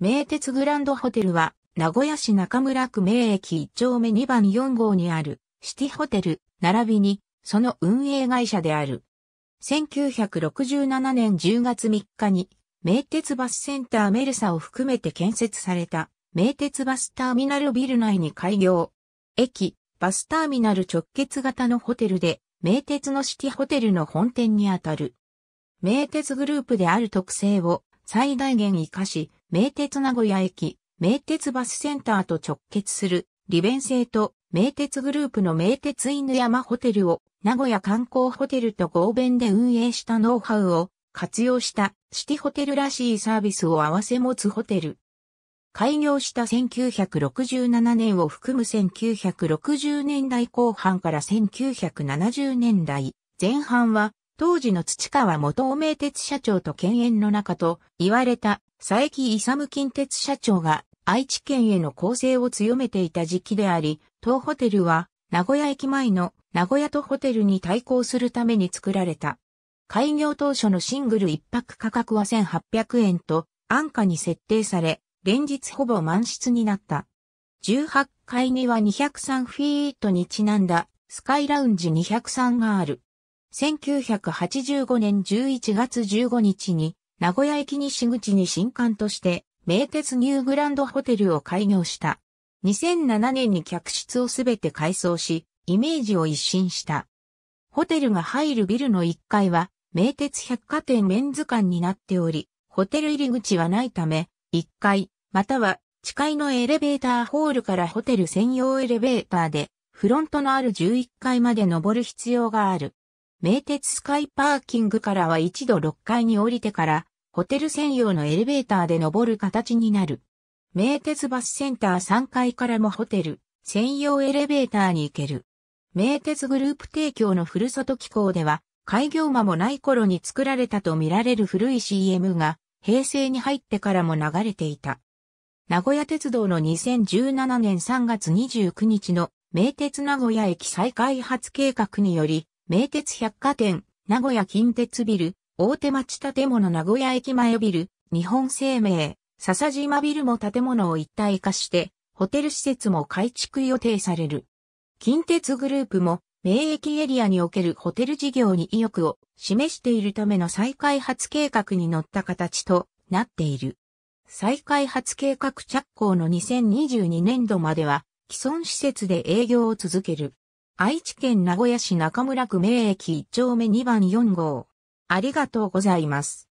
名鉄グランドホテルは、名古屋市中村区名駅1丁目2番4号にあるシティホテル、並びに、その運営会社である。1967年10月3日に、名鉄バスセンターメルサを含めて建設された、名鉄バスターミナルビル内に開業。駅、バスターミナル直結型のホテルで、名鉄のシティホテルの本店にあたる。名鉄グループである特性を最大限活かし、名鉄名古屋駅、名鉄バスセンターと直結する利便性と名鉄グループの名鉄犬山ホテルを名古屋観光ホテルと合弁で運営したノウハウを活用したシティホテルらしいサービスを合わせ持つホテル。開業した1967年を含む1960年代後半から1970年代前半は当時の土川元名鉄社長と犬猿の中と言われた佐伯勇近鉄社長が愛知県への構成を強めていた時期であり、当ホテルは名古屋駅前の名古屋とホテルに対抗するために作られた。開業当初のシングル一泊価格は1800円と安価に設定され、連日ほぼ満室になった。18階には203フィートにちなんだスカイラウンジ203がある。1985年11月15日に名古屋駅西口に新館として、名鉄ニューグランドホテルを開業した。2007年に客室をすべて改装し、イメージを一新した。ホテルが入るビルの1階は、名鉄百貨店メンズ館になっており、ホテル入り口はないため、1階、または地下のエレベーターホールからホテル専用エレベーターで、フロントのある11階まで登る必要がある。名鉄スカイパーキングからは一度6階に降りてから、ホテル専用のエレベーターで登る形になる。名鉄バスセンター3階からもホテル、専用エレベーターに行ける。名鉄グループ提供のふるさと機構では、開業間もない頃に作られたと見られる古い CM が、平成に入ってからも流れていた。名古屋鉄道の2017年3月29日の名鉄名古屋駅再開発計画により、名鉄百貨店、名古屋近鉄ビル、大手町建物名古屋駅前ビル、日本生命、笹島ビルも建物を一体化して、ホテル施設も改築予定される。近鉄グループも、名駅エリアにおけるホテル事業に意欲を示しているための再開発計画に乗った形となっている。再開発計画着工の2022年度までは既存施設で営業を続ける。愛知県名古屋市中村区名駅1丁目2番4号。ありがとうございます。